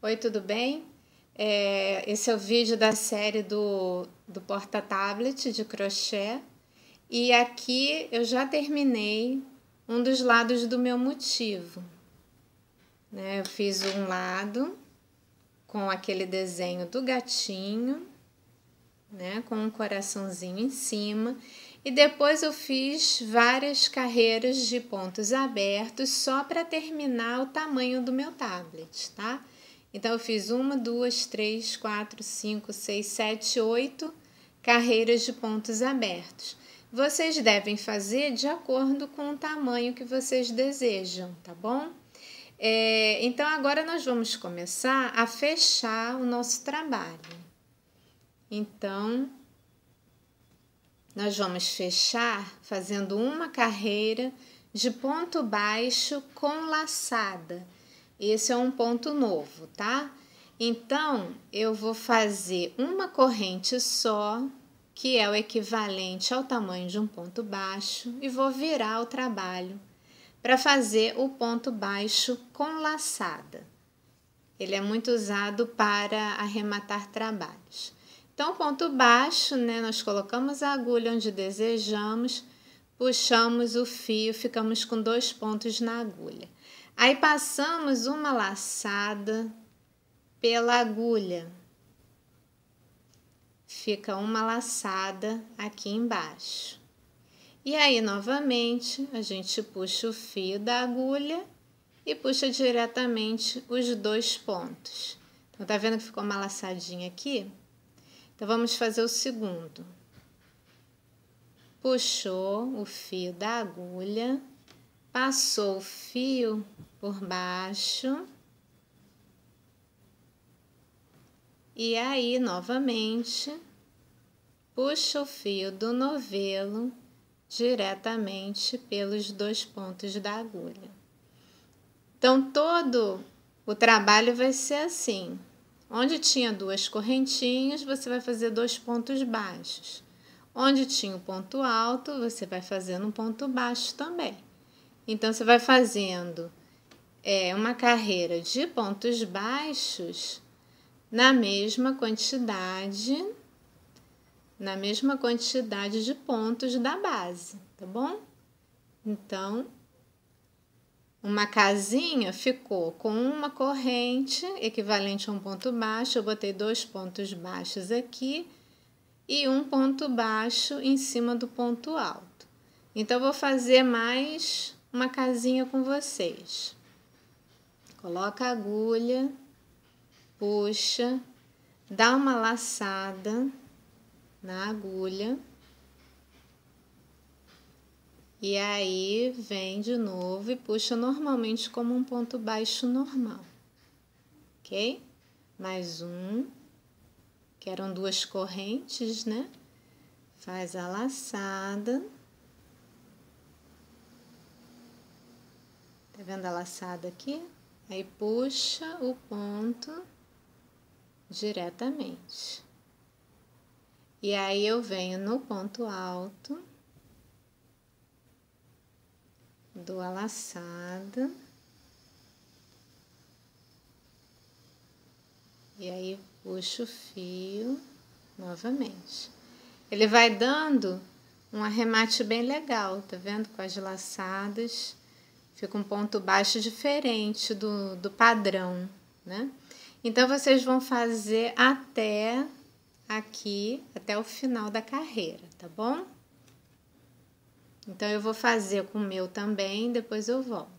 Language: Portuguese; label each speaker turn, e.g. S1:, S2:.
S1: Oi, tudo bem? É, esse é o vídeo da série do, do porta-tablet de crochê. E aqui eu já terminei um dos lados do meu motivo. Né? Eu fiz um lado com aquele desenho do gatinho, né? com um coraçãozinho em cima. E depois eu fiz várias carreiras de pontos abertos só para terminar o tamanho do meu tablet, tá? Então, eu fiz uma, duas, três, quatro, cinco, seis, sete, oito carreiras de pontos abertos. Vocês devem fazer de acordo com o tamanho que vocês desejam, tá bom? É, então, agora nós vamos começar a fechar o nosso trabalho. Então, nós vamos fechar fazendo uma carreira de ponto baixo com laçada. Esse é um ponto novo, tá? Então, eu vou fazer uma corrente só, que é o equivalente ao tamanho de um ponto baixo, e vou virar o trabalho para fazer o ponto baixo com laçada. Ele é muito usado para arrematar trabalhos. Então, ponto baixo, né, nós colocamos a agulha onde desejamos puxamos o fio, ficamos com dois pontos na agulha. Aí passamos uma laçada pela agulha. Fica uma laçada aqui embaixo. E aí, novamente, a gente puxa o fio da agulha e puxa diretamente os dois pontos. Então, tá vendo que ficou uma laçadinha aqui? Então, vamos fazer o segundo puxou o fio da agulha, passou o fio por baixo. E aí, novamente, puxa o fio do novelo diretamente pelos dois pontos da agulha. Então, todo o trabalho vai ser assim. Onde tinha duas correntinhas, você vai fazer dois pontos baixos. Onde tinha o um ponto alto, você vai fazendo um ponto baixo também. Então, você vai fazendo é, uma carreira de pontos baixos na mesma quantidade, na mesma quantidade de pontos da base, tá bom? Então, uma casinha ficou com uma corrente equivalente a um ponto baixo, eu botei dois pontos baixos aqui e um ponto baixo em cima do ponto alto. Então, vou fazer mais uma casinha com vocês. Coloca a agulha, puxa, dá uma laçada na agulha. E aí, vem de novo e puxa normalmente como um ponto baixo normal, ok? Mais um que eram duas correntes, né? Faz a laçada. Tá vendo a laçada aqui? Aí puxa o ponto diretamente. E aí eu venho no ponto alto, dou a laçada. E aí puxo o fio novamente. Ele vai dando um arremate bem legal, tá vendo? Com as laçadas. Fica um ponto baixo diferente do, do padrão, né? Então, vocês vão fazer até aqui, até o final da carreira, tá bom? Então, eu vou fazer com o meu também, depois eu volto.